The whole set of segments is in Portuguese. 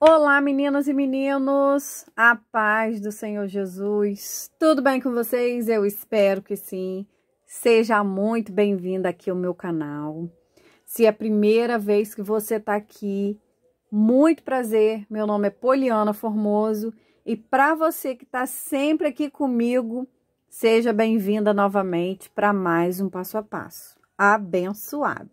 Olá, meninas e meninos, a paz do Senhor Jesus. Tudo bem com vocês? Eu espero que sim. Seja muito bem-vinda aqui ao meu canal. Se é a primeira vez que você está aqui, muito prazer. Meu nome é Poliana Formoso e para você que está sempre aqui comigo, seja bem-vinda novamente para mais um passo a passo. Abençoado.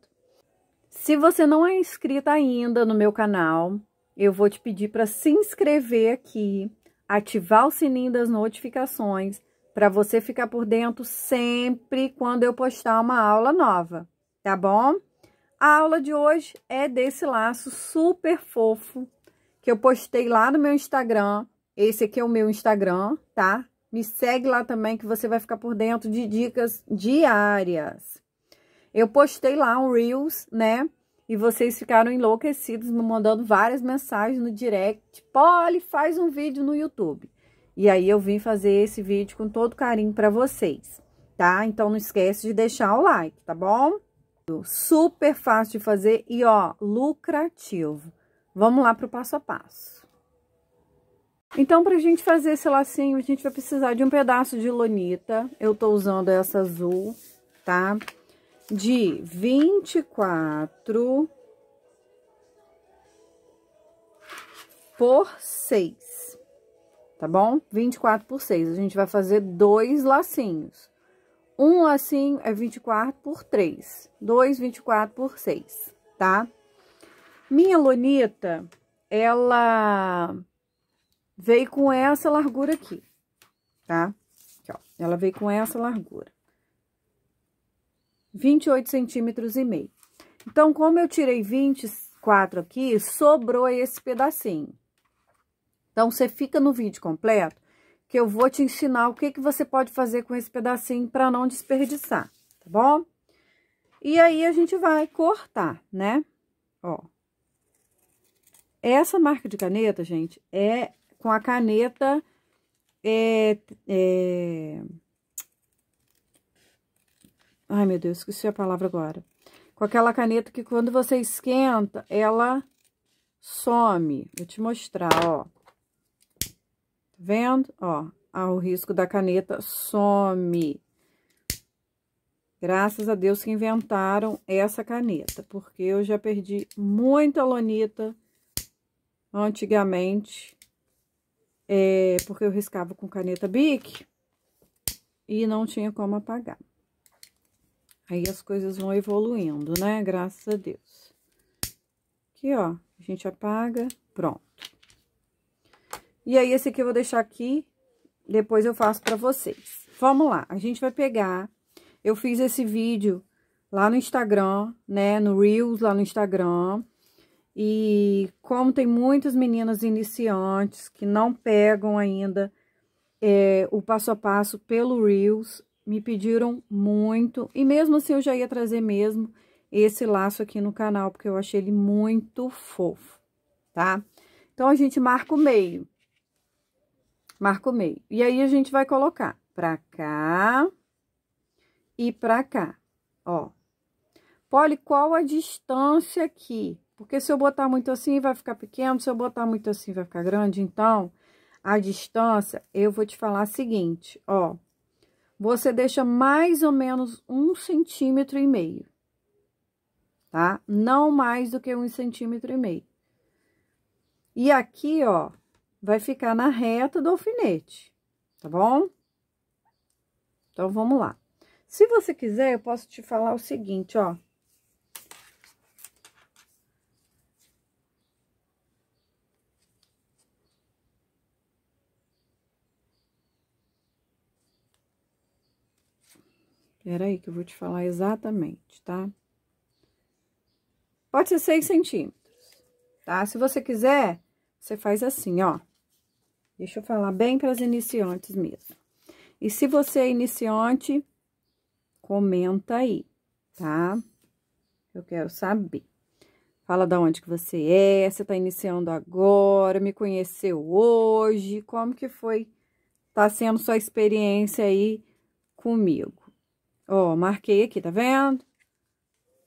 Se você não é inscrita ainda no meu canal, eu vou te pedir para se inscrever aqui, ativar o sininho das notificações, para você ficar por dentro sempre quando eu postar uma aula nova, tá bom? A aula de hoje é desse laço super fofo que eu postei lá no meu Instagram. Esse aqui é o meu Instagram, tá? Me segue lá também que você vai ficar por dentro de dicas diárias. Eu postei lá um Reels, né? E vocês ficaram enlouquecidos, me mandando várias mensagens no direct. Poli, faz um vídeo no YouTube. E aí, eu vim fazer esse vídeo com todo carinho para vocês, tá? Então, não esquece de deixar o like, tá bom? Super fácil de fazer e, ó, lucrativo. Vamos lá pro passo a passo. Então, pra gente fazer esse lacinho, a gente vai precisar de um pedaço de lonita. Eu tô usando essa azul, tá? Tá? de vinte e quatro por seis, tá bom? Vinte e quatro por seis, a gente vai fazer dois lacinhos. Um lacinho é vinte e quatro por três, dois vinte e quatro por seis, tá? Minha lonita, ela veio com essa largura aqui, tá? ela veio com essa largura. 28 centímetros e meio. Então, como eu tirei 24 aqui, sobrou esse pedacinho. Então, você fica no vídeo completo, que eu vou te ensinar o que, que você pode fazer com esse pedacinho para não desperdiçar, tá bom? E aí, a gente vai cortar, né? Ó. Essa marca de caneta, gente, é com a caneta... É, é, Ai, meu Deus, esqueci a palavra agora. Com aquela caneta que quando você esquenta, ela some. Vou te mostrar, ó. Tá vendo? Ó, ah, o risco da caneta some. Graças a Deus que inventaram essa caneta, porque eu já perdi muita lonita antigamente, é, porque eu riscava com caneta Bic e não tinha como apagar. Aí as coisas vão evoluindo, né? Graças a Deus. Aqui, ó, a gente apaga, pronto. E aí, esse aqui eu vou deixar aqui, depois eu faço pra vocês. Vamos lá, a gente vai pegar... Eu fiz esse vídeo lá no Instagram, né? No Reels, lá no Instagram. E como tem muitas meninas iniciantes que não pegam ainda é, o passo a passo pelo Reels, me pediram muito, e mesmo assim eu já ia trazer mesmo esse laço aqui no canal, porque eu achei ele muito fofo, tá? Então, a gente marca o meio. Marca o meio. E aí, a gente vai colocar pra cá e pra cá, ó. Poli, qual a distância aqui? Porque se eu botar muito assim, vai ficar pequeno, se eu botar muito assim, vai ficar grande. Então, a distância, eu vou te falar a seguinte, ó você deixa mais ou menos um centímetro e meio, tá? Não mais do que um centímetro e meio. E aqui, ó, vai ficar na reta do alfinete, tá bom? Então, vamos lá. Se você quiser, eu posso te falar o seguinte, ó. Pera aí que eu vou te falar exatamente, tá? Pode ser 6 centímetros, tá? Se você quiser, você faz assim, ó. Deixa eu falar bem para as iniciantes mesmo. E se você é iniciante, comenta aí, tá? Eu quero saber. Fala da onde que você é, você tá iniciando agora, me conheceu hoje, como que foi, tá sendo sua experiência aí comigo. Ó, marquei aqui, tá vendo?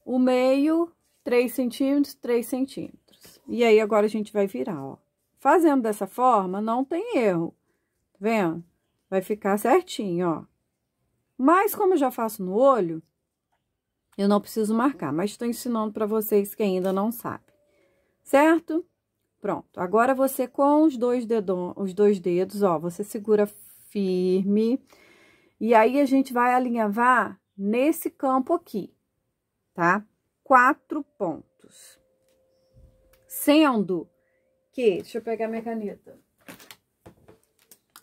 O meio, 3 centímetros, 3 centímetros. E aí, agora a gente vai virar, ó. Fazendo dessa forma, não tem erro, tá vendo? Vai ficar certinho, ó. Mas, como eu já faço no olho, eu não preciso marcar, mas estou ensinando para vocês que ainda não sabe, certo? Pronto, agora você com os dois, dedon, os dois dedos, ó, você segura firme e aí, a gente vai alinhavar nesse campo aqui, tá? Quatro pontos. Sendo que, deixa eu pegar minha caneta.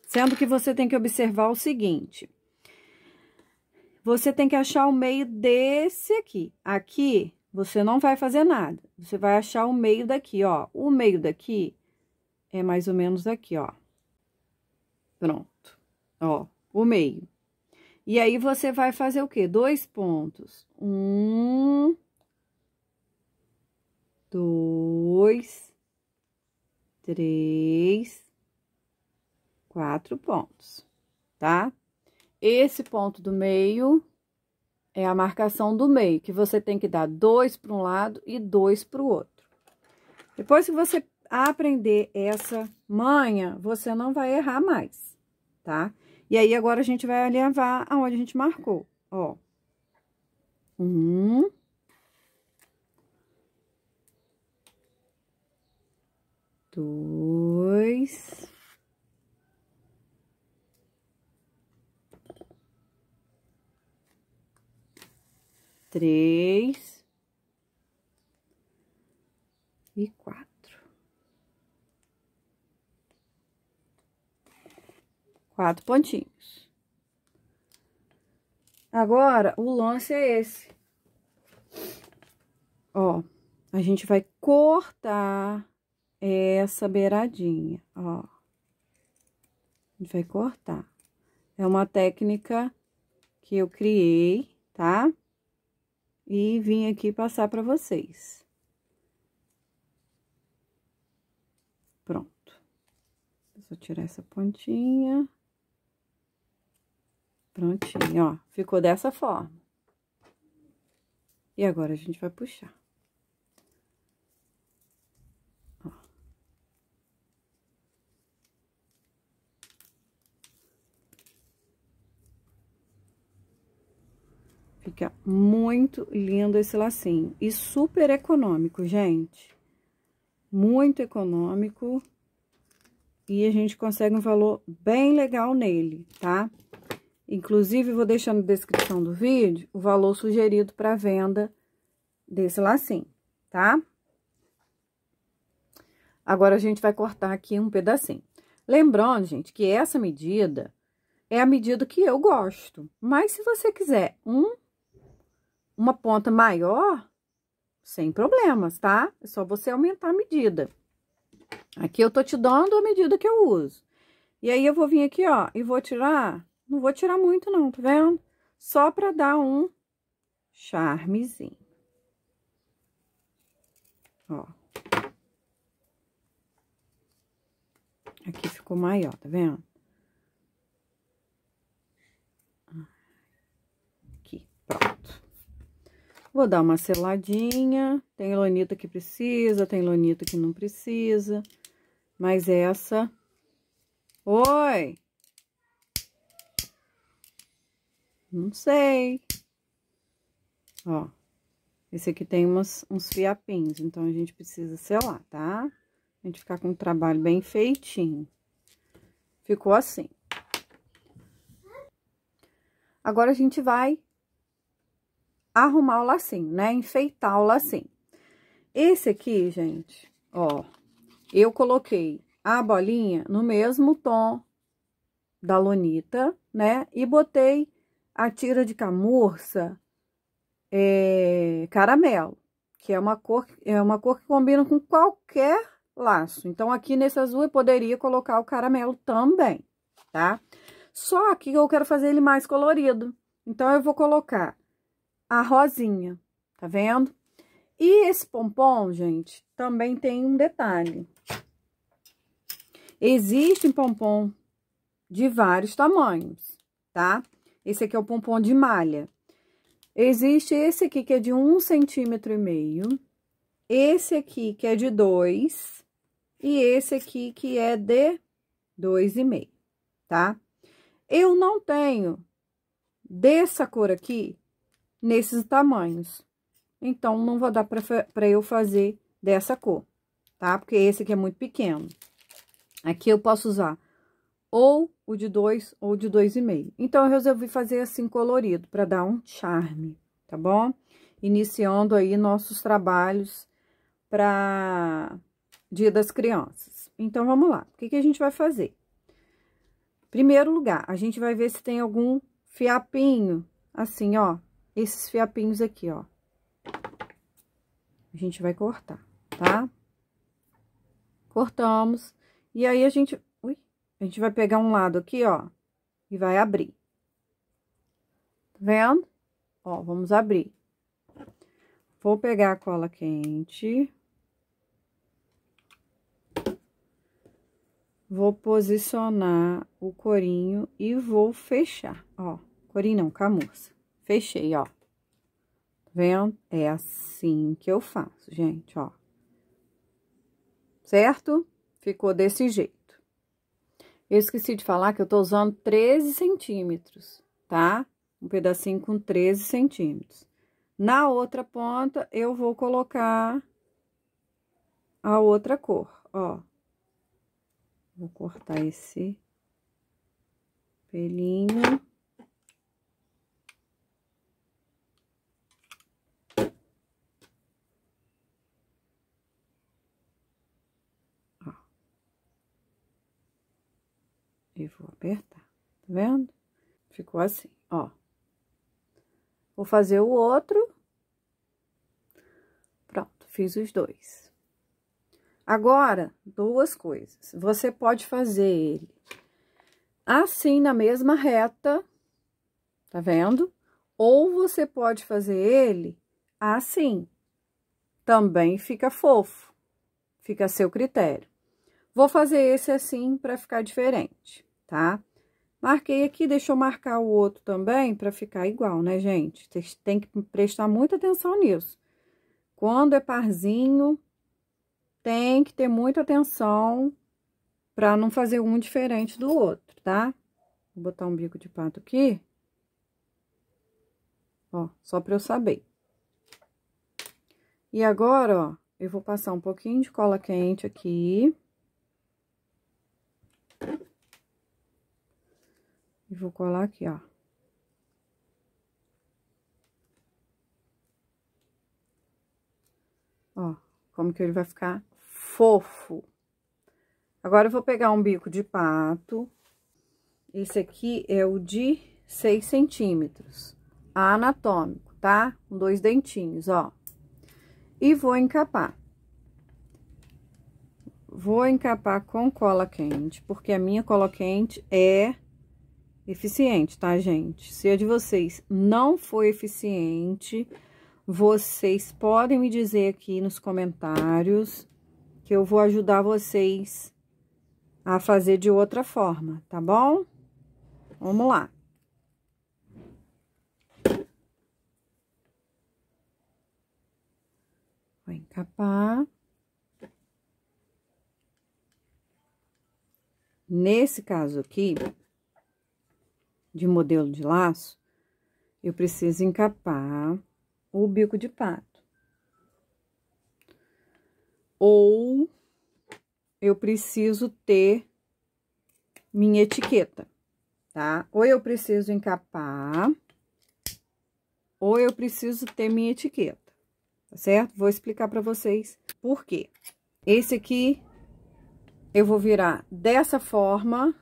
Sendo que você tem que observar o seguinte. Você tem que achar o meio desse aqui. Aqui, você não vai fazer nada. Você vai achar o meio daqui, ó. O meio daqui é mais ou menos aqui, ó. Pronto. Ó, o meio. E aí, você vai fazer o quê? Dois pontos. Um, dois, três, quatro pontos, tá? Esse ponto do meio é a marcação do meio, que você tem que dar dois para um lado e dois para o outro. Depois que você aprender essa manha, você não vai errar mais, tá? Tá? E aí, agora a gente vai aliavar aonde a gente marcou, ó. Um. Uhum. Dois. Três. E quatro. Quatro pontinhos. Agora, o lance é esse. Ó, a gente vai cortar essa beiradinha, ó. A gente vai cortar. É uma técnica que eu criei, tá? E vim aqui passar para vocês. Pronto. Vou tirar essa pontinha. Prontinho, ó. Ficou dessa forma. E agora a gente vai puxar. Ó. Fica muito lindo esse lacinho. E super econômico, gente. Muito econômico. E a gente consegue um valor bem legal nele, tá? Tá? Inclusive, vou deixar na descrição do vídeo o valor sugerido para venda desse lacinho, tá? Agora, a gente vai cortar aqui um pedacinho. Lembrando, gente, que essa medida é a medida que eu gosto. Mas, se você quiser um, uma ponta maior, sem problemas, tá? É só você aumentar a medida. Aqui eu tô te dando a medida que eu uso. E aí, eu vou vir aqui, ó, e vou tirar não vou tirar muito não, tá vendo? Só pra dar um charmezinho. Ó. Aqui ficou maior, tá vendo? Aqui, pronto. Vou dar uma seladinha. Tem lonita que precisa, tem lonita que não precisa. Mas essa... Oi! Não sei. Ó, esse aqui tem umas, uns fiapinhos, então a gente precisa selar, tá? A gente ficar com o um trabalho bem feitinho. Ficou assim. Agora, a gente vai arrumar o lacinho, né? Enfeitar o lacinho. Esse aqui, gente, ó, eu coloquei a bolinha no mesmo tom da lonita, né? E botei a tira de camurça é caramelo, que é uma cor, é uma cor que combina com qualquer laço. Então, aqui nesse azul eu poderia colocar o caramelo também, tá? Só que eu quero fazer ele mais colorido. Então, eu vou colocar a rosinha, tá vendo? E esse pompom, gente, também tem um detalhe. Existem pompom de vários tamanhos, tá? Tá? Esse aqui é o pompom de malha. Existe esse aqui que é de um centímetro e meio, esse aqui que é de dois, e esse aqui que é de dois e meio, tá? Eu não tenho dessa cor aqui nesses tamanhos, então não vai dar para eu fazer dessa cor, tá? Porque esse aqui é muito pequeno. Aqui eu posso usar ou o de dois ou de dois e meio. Então, eu resolvi fazer assim colorido, para dar um charme, tá bom? Iniciando aí nossos trabalhos para Dia das Crianças. Então, vamos lá. O que, que a gente vai fazer? Primeiro lugar, a gente vai ver se tem algum fiapinho, assim, ó, esses fiapinhos aqui, ó. A gente vai cortar, tá? Cortamos, e aí a gente a gente vai pegar um lado aqui, ó, e vai abrir. Tá vendo? Ó, vamos abrir. Vou pegar a cola quente. Vou posicionar o corinho e vou fechar, ó. Corinho não, camurça. Fechei, ó. Tá vendo? É assim que eu faço, gente, ó. Certo? Ficou desse jeito. Eu esqueci de falar que eu tô usando 13 centímetros, tá? Um pedacinho com 13 centímetros. Na outra ponta, eu vou colocar a outra cor, ó. Vou cortar esse pelinho. apertar, tá vendo? Ficou assim, ó. Vou fazer o outro. Pronto, fiz os dois. Agora, duas coisas. Você pode fazer ele assim na mesma reta, tá vendo? Ou você pode fazer ele assim. Também fica fofo. Fica a seu critério. Vou fazer esse assim para ficar diferente tá? Marquei aqui, deixa eu marcar o outro também para ficar igual, né, gente? Vocês têm que prestar muita atenção nisso. Quando é parzinho, tem que ter muita atenção para não fazer um diferente do outro, tá? Vou botar um bico de pato aqui. Ó, só para eu saber. E agora, ó, eu vou passar um pouquinho de cola quente aqui. E vou colar aqui, ó. Ó, como que ele vai ficar fofo. Agora, eu vou pegar um bico de pato. Esse aqui é o de 6 centímetros, anatômico, tá? Com dois dentinhos, ó. E vou encapar. Vou encapar com cola quente, porque a minha cola quente é eficiente, tá, gente? Se a de vocês não foi eficiente, vocês podem me dizer aqui nos comentários que eu vou ajudar vocês a fazer de outra forma, tá bom? Vamos lá. Vou encapar. Nesse caso aqui, de modelo de laço, eu preciso encapar o bico de pato. Ou eu preciso ter minha etiqueta, tá? Ou eu preciso encapar, ou eu preciso ter minha etiqueta, tá certo? Vou explicar para vocês por quê. Esse aqui eu vou virar dessa forma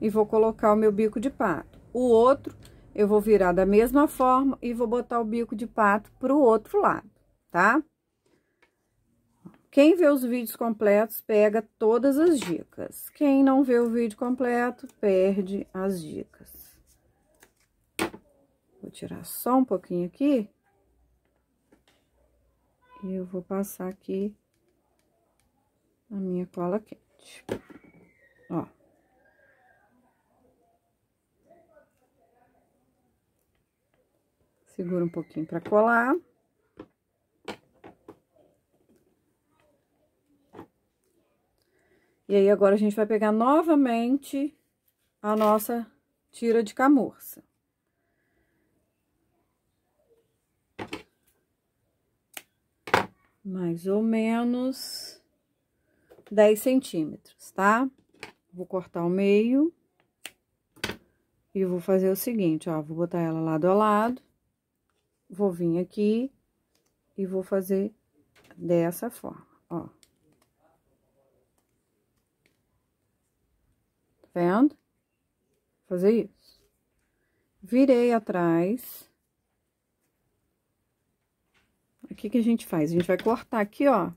e vou colocar o meu bico de pato o outro, eu vou virar da mesma forma e vou botar o bico de pato pro outro lado, tá? Quem vê os vídeos completos, pega todas as dicas. Quem não vê o vídeo completo, perde as dicas. Vou tirar só um pouquinho aqui. E eu vou passar aqui a minha cola quente. Ó. Segura um pouquinho pra colar. E aí, agora a gente vai pegar novamente a nossa tira de camurça. Mais ou menos 10 centímetros, tá? Vou cortar o meio. E vou fazer o seguinte, ó, vou botar ela lado a lado vou vir aqui e vou fazer dessa forma, ó. Tá vendo? Fazer isso. Virei atrás. O que que a gente faz? A gente vai cortar aqui, ó,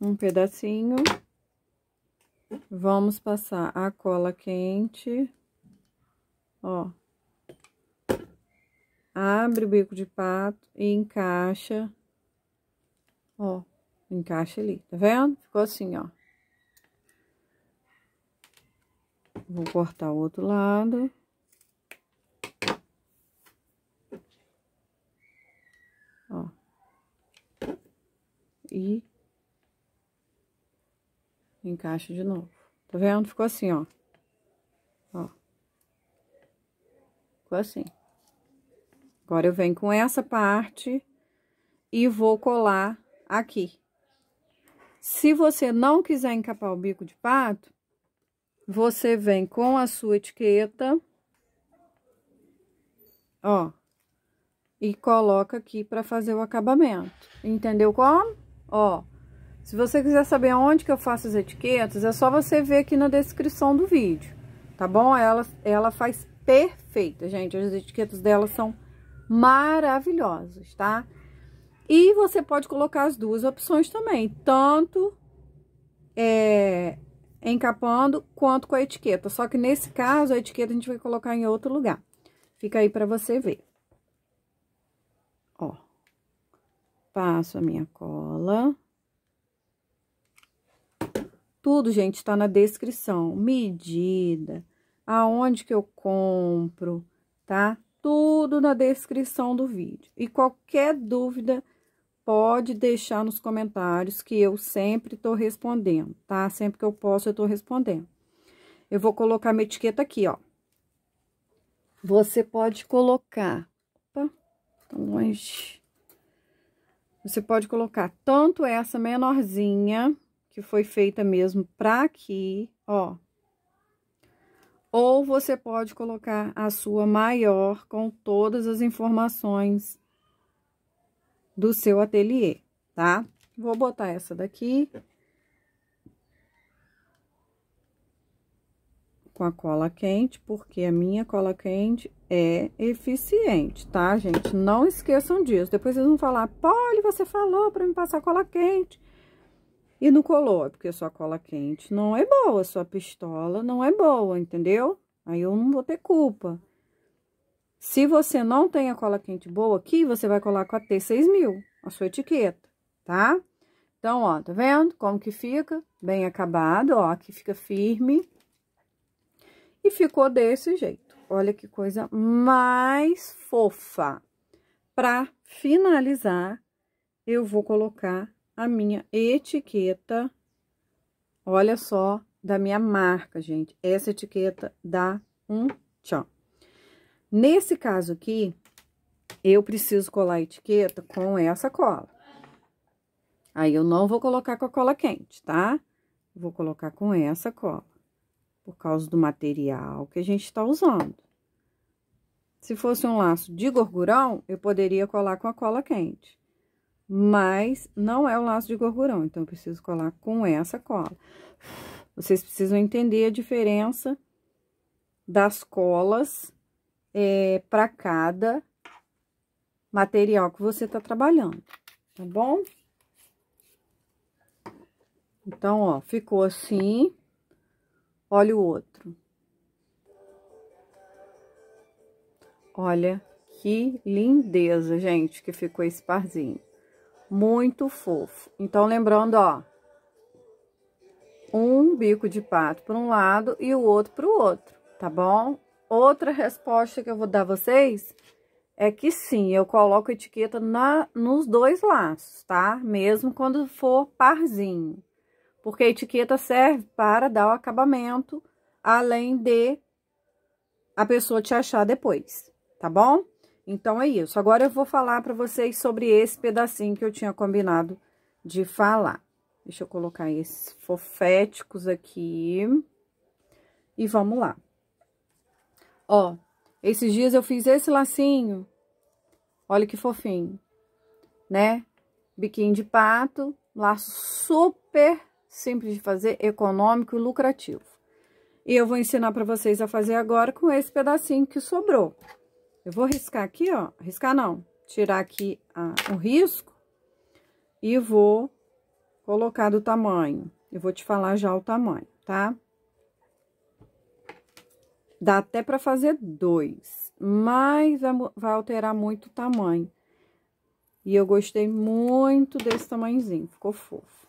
um pedacinho. Vamos passar a cola quente, ó, abre o bico de pato e encaixa, ó, encaixa ali, tá vendo? Ficou assim, ó. Vou cortar o outro lado. Ó. E encaixa de novo. Tá vendo? Ficou assim, ó. Ó. Ficou assim. Agora, eu venho com essa parte e vou colar aqui. Se você não quiser encapar o bico de pato, você vem com a sua etiqueta, ó, e coloca aqui para fazer o acabamento. Entendeu como? Ó, se você quiser saber onde que eu faço as etiquetas, é só você ver aqui na descrição do vídeo, tá bom? Ela, ela faz perfeita, gente. As etiquetas dela são perfeitas maravilhosos, tá? E você pode colocar as duas opções também, tanto é, encapando quanto com a etiqueta. Só que nesse caso, a etiqueta a gente vai colocar em outro lugar. Fica aí para você ver. Ó, passo a minha cola. Tudo, gente, está na descrição. Medida, aonde que eu compro, tá? tudo na descrição do vídeo. E qualquer dúvida, pode deixar nos comentários que eu sempre estou respondendo, tá? Sempre que eu posso, eu estou respondendo. Eu vou colocar minha etiqueta aqui, ó. Você pode colocar... Opa, tá longe. Você pode colocar tanto essa menorzinha, que foi feita mesmo pra aqui, ó, ou você pode colocar a sua maior com todas as informações do seu ateliê, tá? Vou botar essa daqui. Com a cola quente, porque a minha cola quente é eficiente, tá, gente? Não esqueçam disso. Depois vocês vão falar, Polly, você falou para me passar cola quente. E não colou, é porque a sua cola quente não é boa, a sua pistola não é boa, entendeu? Aí eu não vou ter culpa. Se você não tem a cola quente boa aqui, você vai colar com a T6000, a sua etiqueta, tá? Então, ó, tá vendo como que fica? Bem acabado, ó, aqui fica firme. E ficou desse jeito. Olha que coisa mais fofa. Pra finalizar, eu vou colocar a minha etiqueta, olha só, da minha marca, gente. Essa etiqueta dá um tchau. Nesse caso aqui, eu preciso colar a etiqueta com essa cola. Aí, eu não vou colocar com a cola quente, tá? Vou colocar com essa cola, por causa do material que a gente tá usando. Se fosse um laço de gorgurão, eu poderia colar com a cola quente mas não é o laço de gorgurão, então, eu preciso colar com essa cola. Vocês precisam entender a diferença das colas é, para cada material que você tá trabalhando, tá bom? Então, ó, ficou assim, olha o outro. Olha que lindeza, gente, que ficou esse parzinho muito fofo. Então, lembrando, ó, um bico de pato para um lado e o outro para o outro, tá bom? Outra resposta que eu vou dar a vocês é que sim, eu coloco etiqueta na, nos dois laços, tá? Mesmo quando for parzinho. Porque a etiqueta serve para dar o acabamento, além de a pessoa te achar depois, tá bom? Então, é isso. Agora, eu vou falar para vocês sobre esse pedacinho que eu tinha combinado de falar. Deixa eu colocar esses foféticos aqui. E vamos lá. Ó, esses dias eu fiz esse lacinho. Olha que fofinho, né? Biquinho de pato, laço super simples de fazer, econômico e lucrativo. E eu vou ensinar para vocês a fazer agora com esse pedacinho que sobrou. Eu vou riscar aqui, ó, riscar não, tirar aqui a, o risco e vou colocar do tamanho. Eu vou te falar já o tamanho, tá? Dá até pra fazer dois, mas vai alterar muito o tamanho. E eu gostei muito desse tamanhozinho, ficou fofo.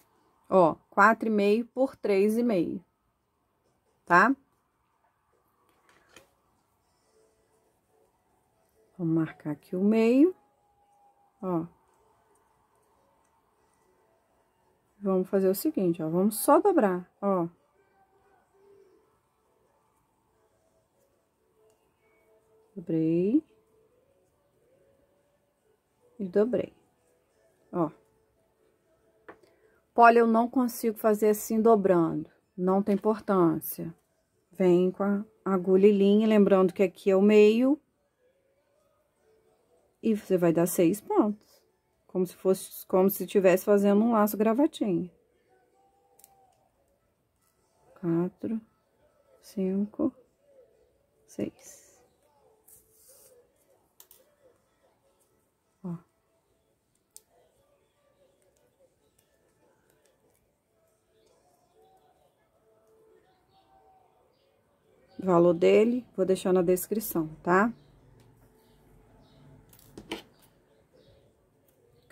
Ó, quatro e meio por três e meio, tá? Vou marcar aqui o meio, ó. Vamos fazer o seguinte, ó, vamos só dobrar, ó. Dobrei. E dobrei, ó. Olha, eu não consigo fazer assim dobrando, não tem importância. Vem com a agulha e linha, lembrando que aqui é o meio, e você vai dar seis pontos, como se fosse, como se estivesse fazendo um laço gravatinho Quatro, cinco, seis. Ó. valor dele, vou deixar na descrição, tá?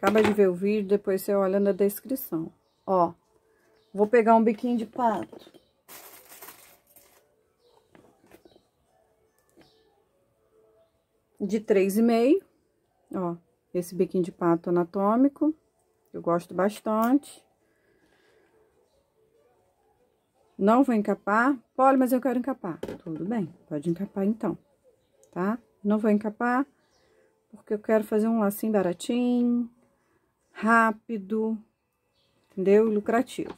acaba de ver o vídeo, depois você olha na descrição. Ó, vou pegar um biquinho de pato. De três e meio, ó, esse biquinho de pato anatômico, eu gosto bastante. Não vou encapar. Pode, mas eu quero encapar. Tudo bem, pode encapar então, tá? Não vou encapar, porque eu quero fazer um lacinho baratinho rápido, entendeu? E lucrativo.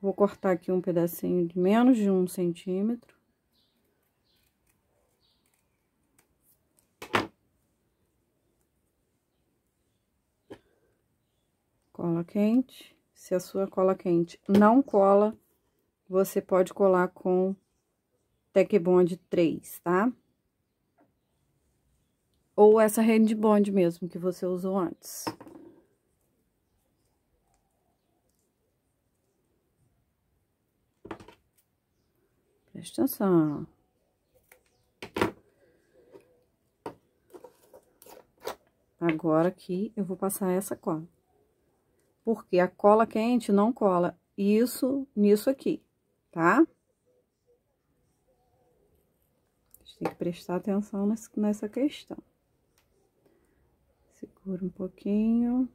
Vou cortar aqui um pedacinho de menos de um centímetro. Cola quente. Se a sua cola quente não cola, você pode colar com Tec Bond 3, tá? Ou essa rede de bond mesmo que você usou antes. Presta atenção. Agora aqui eu vou passar essa cola. Porque a cola quente não cola isso nisso aqui, tá? A gente tem que prestar atenção nessa questão. Segura um pouquinho.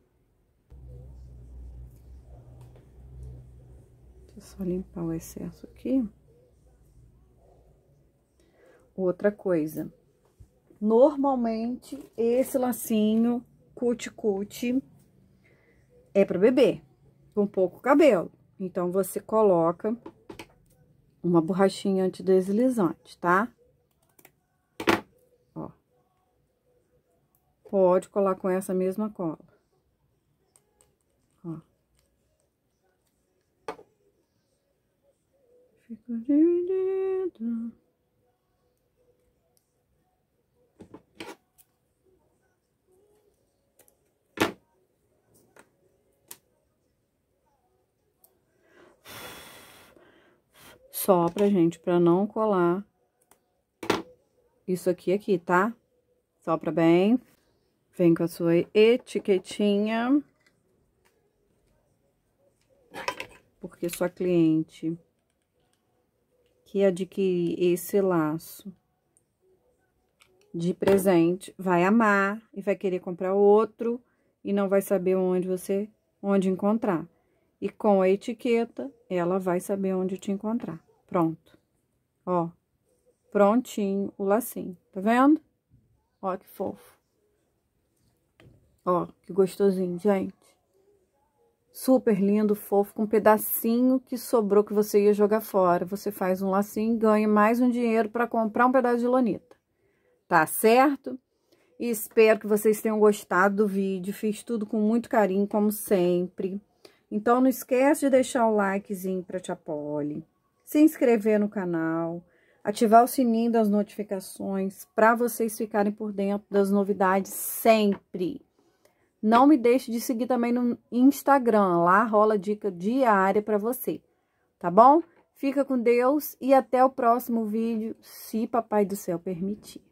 Deixa eu só limpar o excesso aqui. Outra coisa, normalmente esse lacinho cuti-cuti é para bebê, com pouco cabelo. Então, você coloca uma borrachinha antideslizante, tá? Ó. Pode colar com essa mesma cola. dividido. sopra, gente, pra não colar isso aqui aqui, tá? Sopra bem. Vem com a sua etiquetinha. Porque sua cliente que adquirir esse laço de presente vai amar e vai querer comprar outro e não vai saber onde você onde encontrar. E com a etiqueta, ela vai saber onde te encontrar. Pronto. Ó, prontinho o lacinho, tá vendo? Ó, que fofo. Ó, que gostosinho, gente. Super lindo, fofo, com um pedacinho que sobrou que você ia jogar fora. Você faz um lacinho e ganha mais um dinheiro para comprar um pedaço de lonita. Tá certo? E espero que vocês tenham gostado do vídeo. Fiz tudo com muito carinho, como sempre. Então, não esquece de deixar o likezinho para te apoiar se inscrever no canal, ativar o sininho das notificações para vocês ficarem por dentro das novidades sempre. Não me deixe de seguir também no Instagram, lá rola dica diária para você, tá bom? Fica com Deus e até o próximo vídeo, se Papai do Céu permitir.